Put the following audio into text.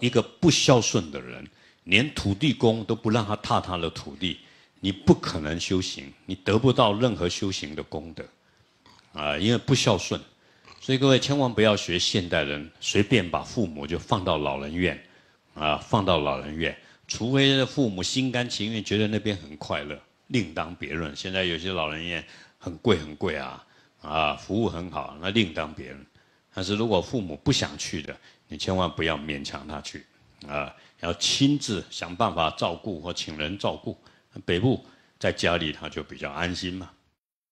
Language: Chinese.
一个不孝顺的人，连土地公都不让他踏他的土地，你不可能修行，你得不到任何修行的功德，啊，因为不孝顺，所以各位千万不要学现代人随便把父母就放到老人院，啊，放到老人院，除非是父母心甘情愿，觉得那边很快乐，另当别论。现在有些老人院很贵很贵啊，啊，服务很好，那另当别论。但是如果父母不想去的，你千万不要勉强他去，啊，要亲自想办法照顾或请人照顾。北部在家里他就比较安心嘛。